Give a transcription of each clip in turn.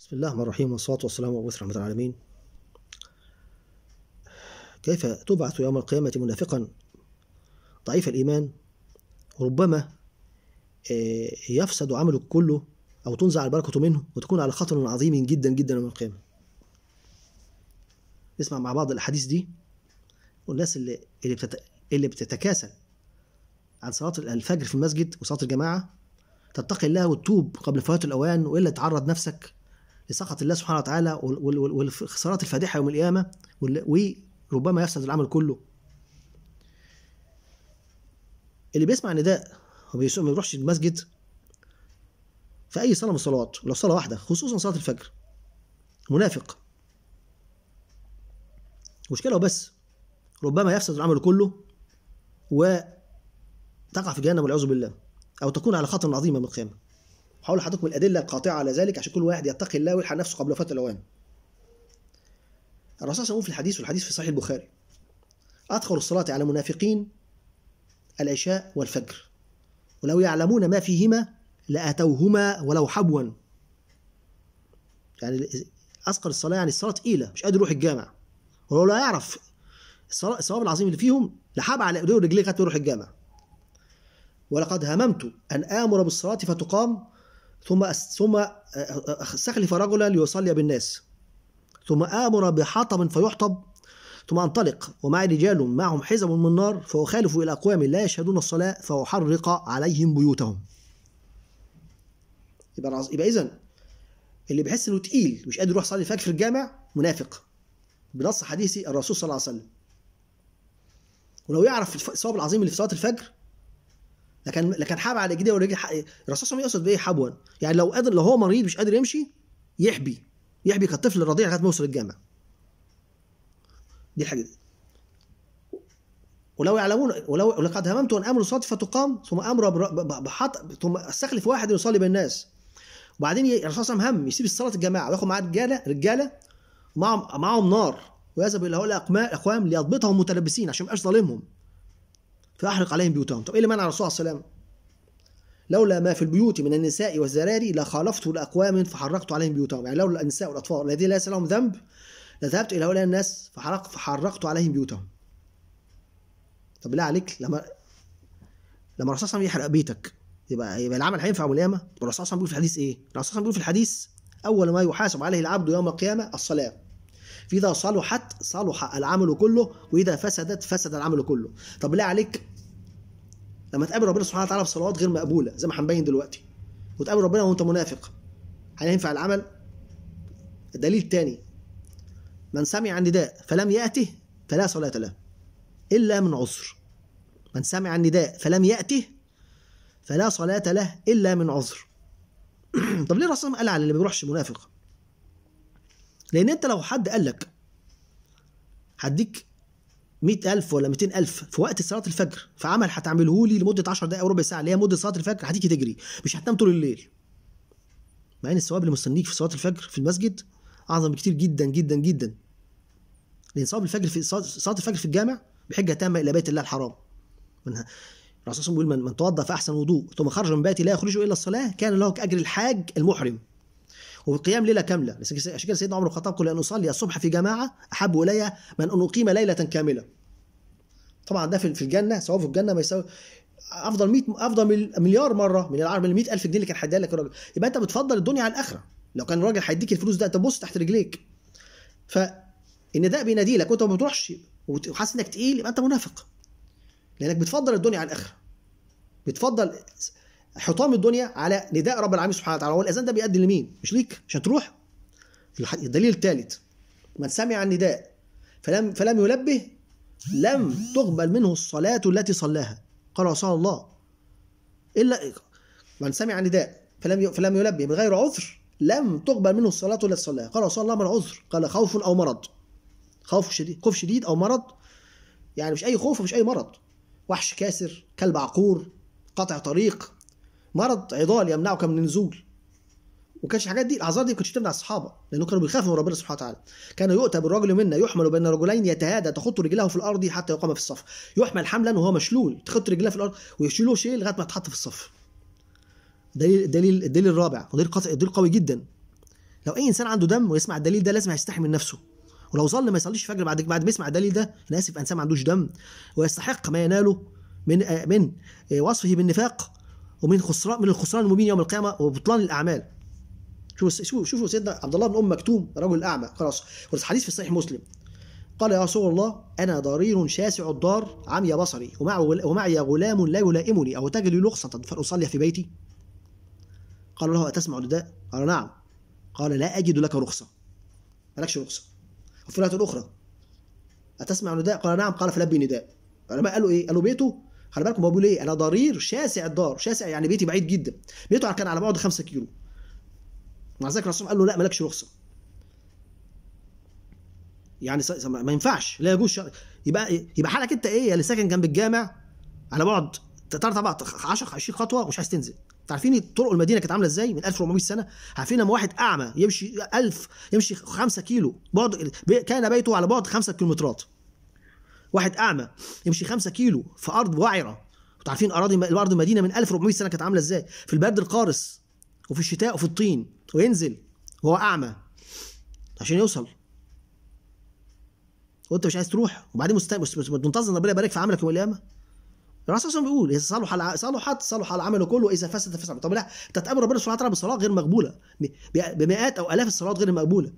بسم الله الرحمن الرحيم والصلاة والسلام على رحمة العالمين كيف تبعث يوم القيامة منافقا ضعيف الإيمان ربما آه، يفسد عملك كله أو تنزع البركة منه وتكون على خطر عظيم جدا جدا يوم القيامة نسمع مع بعض الأحاديث دي والناس اللي اللي, بتت... اللي بتتكاسل عن صلاة الفجر في المسجد وصلاة الجماعة تتقي الله وتتوب قبل فوات الأوان وإلا تعرض نفسك لسخط الله سبحانه وتعالى والخسارات الفادحه يوم القيامه وربما يفسد العمل كله اللي بيسمع نداء وما بيروحش المسجد في اي صلاه من الصلوات ولو صلاه واحده خصوصا صلاه الفجر منافق مشكله وبس ربما يفسد العمل كله وتقع في جهنم والعياذ بالله او تكون على خطر عظيمه من القيامه هحاول لحضرتكم الادله القاطعه على ذلك عشان كل واحد يتقي الله ويلحق نفسه قبل وفاه الاوان الرسول صلى الله عليه وسلم في الحديث والحديث في صحيح البخاري أدخل الصلاة على المنافقين العشاء والفجر ولو يعلمون ما فيهما لأتوهما ولو حبوا يعني أثقل الصلاة يعني الصلاة تقيلة مش قادر يروح الجامع ولو لا يعرف الصواب العظيم اللي فيهم لحب على ايديه ورجليه حتى يروح الجامع ولقد هممت أن آمر بالصلاة فتقام ثم ثم آه، آه، آه، استخلف رجلا ليصلي بالناس ثم آمر بحطب فيحطب ثم أنطلق ومعي رجال معهم حزم من نار فأخالف إلى أقوام لا يشهدون الصلاة فأحرق عليهم بيوتهم يبقى يبقى إذا اللي بيحس إنه تقيل مش قادر يروح يصلي الفجر في الجامع منافق بنص حديث الرسول صلى الله عليه وسلم ولو يعرف الثواب العظيم اللي في صلاة الفجر لكن لكن حاب على جديه ورجل الرسول صلى الله عليه وسلم يقصد بايه حبوا يعني لو قادر لو هو مريض مش قادر يمشي يحبي يحبي كالطفل الرضيع لغايه ما يوصل الجامع دي حاجه دي. ولو يعلمون ولو لقد هممت ان امر صادفه فتقام ثم امر بحط ثم استخلف واحد يصلي بين الناس وبعدين الرسول صلى الله عليه وسلم هم يسيب الصلاه الجماعه وياخد معاه رجاله رجاله معهم معهم نار ويذهب الى هؤلاء الاقوام ليضبطهم متلبسين عشان ما يبقاش ظالمهم فأحرق عليهم بيوتهم طب إيه اللي منع الرسول صلى الله عليه وسلم لولا ما في البيوت من النساء والزراري لخالفت لأقوام فحرقت عليهم بيوتهم يعني لولا النساء والأطفال الذين ليس لهم ذنب لذهبت إلى هؤلاء الناس فحرق فحرقت عليهم بيوتهم طب بالله عليك لما لما الرسول صلى الله عليه وسلم يحرق بيتك يبقى يبقى العمل هينفع يوم القيامه؟ الرسول صلى الله عليه وسلم بيقول في الحديث ايه؟ الرسول صلى الله عليه وسلم بيقول في الحديث اول ما يحاسب عليه العبد يوم القيامه الصلاه فإذا صلحت صلح العمل كله وإذا فسدت فسد العمل كله طب ليه عليك لما تقابل ربنا سبحانه وتعالى بصلوات غير مقبولة زي ما هنبين دلوقتي وتقابل ربنا وأنت منافق هل ينفع العمل؟ الدليل الثاني من سمع النداء فلم يأته فلا صلاة له إلا من عذر من سمع النداء فلم يأته فلا صلاة له إلا من عذر طب ليه الرسول قال على اللي ما بيروحش منافق لان انت لو حد قال لك هديك 100000 ولا 200000 في وقت صلاه الفجر في عمل هتعمله لي لمده 10 دقائق وربع ساعه اللي هي مده صلاه الفجر هتيجي تجري مش هتنام طول الليل مع ان الثواب اللي مستنيك في صلاه الفجر في المسجد اعظم بكتير جدا جدا جدا لان صلاه الفجر في صلاه الفجر في الجامع بحجه تامه الى بيت الله الحرام منها الرسول صلى الله عليه وسلم بيقول من, من توضا فاحسن وضوء ثم خرج من بيته لا يخرجه الا الصلاه كان له كاجر الحاج المحرم وقيام ليله كامله عشان كده سيدنا عمر بن الخطاب قال ان اصلي الصبح في جماعه احب الي من ان اقيم ليله كامله طبعا ده في الجنه سواء في الجنه ما يساوي افضل 100 افضل مليار مره من العرب ال 100000 جنيه اللي كان هيديها لك الراجل يبقى انت بتفضل الدنيا على الاخره لو كان الراجل هيديك الفلوس ده تبص تحت رجليك ف ان ده بينادي لك وانت ما بتروحش وحاسس انك تقيل يبقى انت منافق لانك بتفضل الدنيا على الاخره بتفضل حطام الدنيا على نداء رب العالمين سبحانه وتعالى هو الاذان ده بيأذن لمين؟ مش ليك عشان تروح الدليل الثالث من سمع النداء فلم فلم يلبه لم تقبل منه الصلاة التي صلاها قال وصلى الله إلا من سمع النداء فلم فلم يلبه من غير عذر لم تقبل منه الصلاة التي صلاها قال وصلى الله من العذر قال خوف أو مرض خوف شديد خوف شديد أو مرض يعني مش أي خوف ومش أي مرض وحش كاسر كلب عقور قطع طريق مرض عضال يمنعك من النزول وكانش الحاجات دي الاعذار دي ما كانتش بتمنع الصحابه لانه كانوا بيخافوا من ربنا سبحانه وتعالى كان يؤتى بالرجل منا يحمل بين رجلين يتهادى تخط رجله في الارض حتى يقام في الصف يحمل حملا وهو مشلول تخط رجله في الارض ويشيلوه شيء لغايه ما يتحط في الصف دليل الدليل الدليل الرابع ودليل قوي دليل قوي جدا لو اي انسان عنده دم ويسمع الدليل ده لازم هيستحي من نفسه ولو ظل ما يصليش فجر بعد بعد ما يسمع الدليل ده انا اسف انسان ما عندوش دم ويستحق ما يناله من من وصفه بالنفاق ومن خسران من الخسران المبين يوم القيامه وبطلان الاعمال شوفوا شوفوا سيدنا عبد الله بن ام مكتوم رجل اعمى خلاص والحديث في صحيح مسلم قال يا رسول الله انا ضرير شاسع الدار عمي بصري ومعي غلام لا يلائمني او تجد لخصه رخصه فاصلي في بيتي قال له اتسمع النداء قال نعم قال لا اجد لك رخصه مالكش رخصه وفي الاخرى أتسمع النداء قال نعم قال فلبي نداء العلماء قالوا إيه؟ قالوا بيته خلي بالكم هو بيقول ايه انا ضرير شاسع الدار شاسع يعني بيتي بعيد جدا بيته كان على بعد 5 كيلو مع ذلك الرسول قال له لا مالكش رخصه يعني ما ينفعش لا يجوز يبقى يبقى حالك انت ايه اللي ساكن جنب الجامع على بعد تعرف طبعا 10 20 خطوه ومش عايز تنزل عارفين طرق المدينه كانت عامله ازاي من 1400 سنه عارفين لما واحد اعمى يمشي 1000 يمشي 5 كيلو بعد كان بيته على بعد 5 كيلومترات واحد اعمى يمشي 5 كيلو في ارض وعره انتوا عارفين اراضي الارض المدينه من 1400 سنه كانت عامله ازاي في البرد القارس وفي الشتاء وفي الطين وينزل وهو اعمى عشان يوصل وانت مش عايز تروح وبعدين منتظر ربنا يبارك في عملك يوم القيامه الرسول صلى الله عليه وسلم بيقول صلح الع... صلحت صلح العمل كله واذا فسد فسد طب لا انت تقابل ربنا سبحانه وتعالى بصلاه غير مقبوله بمئات او الاف الصلوات غير المقبوله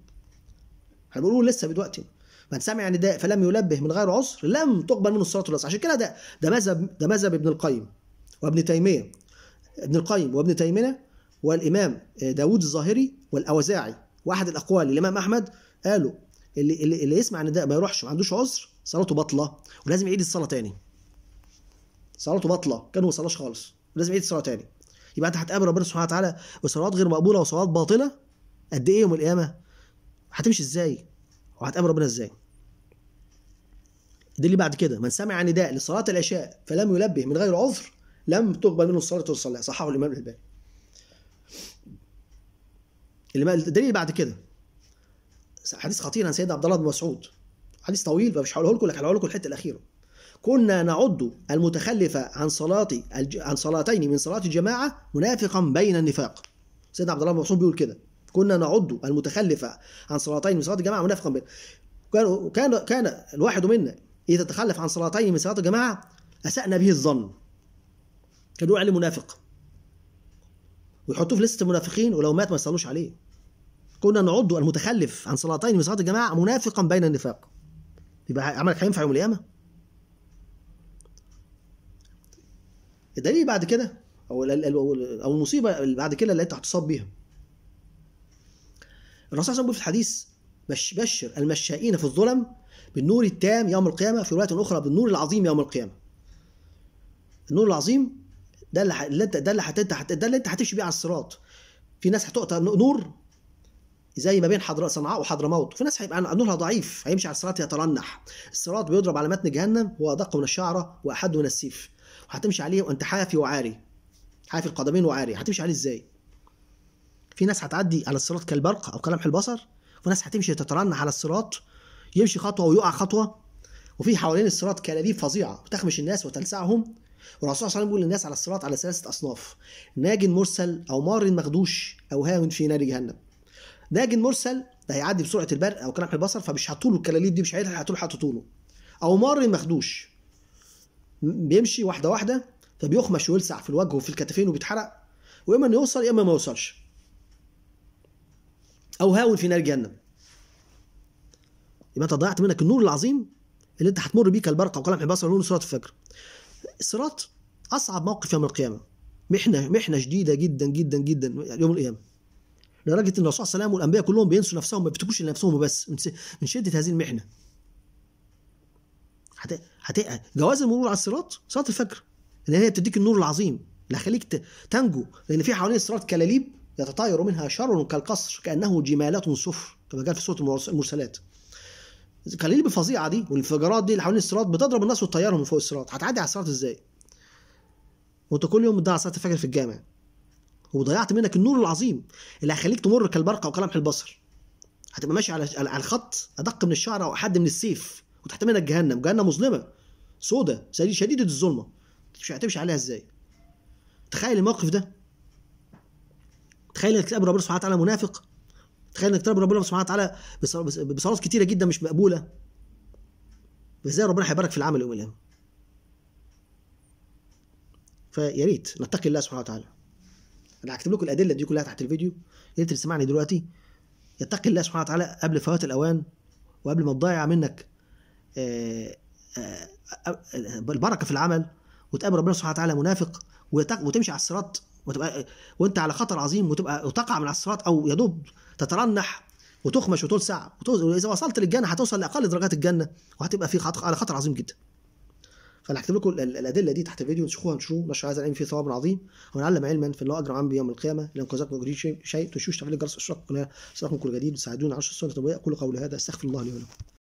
هنقول لسه دلوقتي من سمع نداء فلم يلبه من غير عسر لم تقبل منه الصلاه والصلاه عشان كده ده ده مذهب ده مذهب ابن القيم وابن تيميه ابن القيم وابن تيميه والامام آه، داوود الظاهري والاوزاعي واحد الاقوال الامام احمد قالوا اللي اللي, اللي يسمع نداء ما يروحش ما عندوش عسر صلاته باطله ولازم يعيد الصلاه تاني صلاته باطله كان ما صلاش خالص ولازم يعيد الصلاه تاني يبقى انت هتقابل ربنا سبحانه وتعالى بصلوات غير مقبوله وصلوات باطله قد ايه يوم القيامه هتمشي ازاي وهتقابل ربنا ازاي ده اللي بعد كده من سمع نداء لصلاة العشاء فلم يلبه من غير عذر لم تقبل منه الصلاة والصلاة صححه الإمام الباني الدليل اللي بعد كده حديث خطير عن سيدنا عبد الله بن مسعود حديث طويل فمش هقوله لكم لكن هقوله لكم الحته الاخيره كنا نعد المتخلف عن صلاة الج... عن صلاتين من صلاة الجماعة منافقا بين النفاق. سيدنا عبد الله بن مسعود بيقول كده. كنا نعد المتخلف عن صلاتين من صلاة الجماعة منافقا بين كان كان كان الواحد منا إذا تخلف عن صلاتين من صلاة الجماعة أسأنا به الظن يقول عليه منافق ويحطوه في لسته المنافقين ولو مات ما يصلوش عليه كنا نعد المتخلف عن صلاتين من صلاه الجماعه منافقا بين النفاق يبقى عملك هينفع يوم القيامه الدليل بعد كده او او المصيبه اللي بعد كده اللي انت هتصاب بيها الرسول صلى الله عليه وسلم في الحديث بشر المشائين في الظلم بالنور التام يوم القيامة في رواية أخرى بالنور العظيم يوم القيامة النور العظيم ده اللي اللي انت ده اللي انت ده اللي انت هتمشي بيه على الصراط في ناس هتقطع نور زي ما بين حضر صنعاء وحضرموت في ناس هيبقى نورها ضعيف هيمشي على الصراط يترنح الصراط بيضرب على متن جهنم هو ادق من الشعره واحد من السيف وهتمشي عليه وانت حافي وعاري حافي القدمين وعاري هتمشي عليه ازاي في ناس هتعدي على الصراط كالبرق او كلمح البصر وناس هتمشي تترنح على الصراط يمشي خطوه ويقع خطوه وفي حوالين الصراط كلابيب فظيعه بتخمش الناس وتلسعهم والرسول صلى الله عليه وسلم بيقول للناس على الصراط على ثلاثه اصناف ناج مرسل او مار مخدوش او هاون في نار جهنم ناج مرسل ده هيعدي بسرعه البرق او كلام البصر فمش هتطوله الكلاليب دي مش هيلحق هتطول له او مار مخدوش بيمشي واحده واحده فبيخمش ويلسع في الوجه وفي الكتفين وبيتحرق واما انه يوصل يا اما ما يوصلش او هاون في نار جهنم يبقى انت ضيعت منك النور العظيم اللي انت هتمر بيه كالبرقه وقلم حباس ونور صراط الفجر الصراط اصعب موقف يوم القيامه محنه محنه شديده جدا جدا جدا يوم القيامه لدرجه ان الرسول صلى الله عليه وسلم والانبياء كلهم بينسوا نفسهم ما بيفتكوش لنفسهم بس من شده هذه المحنه هت... هت... جواز المرور على الصراط صلاه الفجر لان هي بتديك النور العظيم اللي هيخليك ت... تنجو لان في حوالين الصراط كلاليب يتطاير منها شر كالقصر كانه جمالات صفر كما قال في سوره المرسلات الكلاليب الفظيعه دي والانفجارات دي اللي حوالين الصراط بتضرب الناس وتطيرهم من فوق الصراط هتعدي على الصراط ازاي وانت كل يوم بتضيع صلاه الفجر في الجامع وضيعت منك النور العظيم اللي هيخليك تمر كالبرقه وكلمح البصر هتبقى ماشي على على الخط ادق من الشعر او حد من السيف وتحت منك جهنم جهنم مظلمه سودة شديده الظلمه مش هتمشي عليها ازاي تخيل الموقف ده تخيل انك تقابل ربنا سبحانه وتعالى منافق تخيل انك تقرب ربنا سبحانه وتعالى بصلوات كتيره جدا مش مقبوله ازاي ربنا هيبارك في العمل يوم القيامه فيا ريت نتقي الله سبحانه وتعالى انا هكتب لكم الادله دي كلها تحت الفيديو يا ريت تسمعني دلوقتي يتقي الله سبحانه وتعالى قبل فوات الاوان وقبل ما تضيع منك آه، آه، آه، البركه في العمل وتقابل ربنا سبحانه وتعالى منافق وتمشي على الصراط وتبقى وانت على خطر عظيم وتبقى وتقع من على الصراط او يا دوب تترنح وتخمش وتلسع واذا وصلت للجنه هتوصل لاقل درجات الجنه وهتبقى في خطر على خطر عظيم جدا فانا هكتب لكم الادله دي تحت الفيديو تشوفوها نشروه نشر هذا العلم فيه ثواب عظيم ونعلم علما في الله اجر عام بيوم القيامه لانقاذكم من شيء تشوش تفعيل الجرس اشتركوا في القناه كل جديد وتساعدونا على عشر السنه النبويه اقول قولي هذا استغفر الله لي ولكم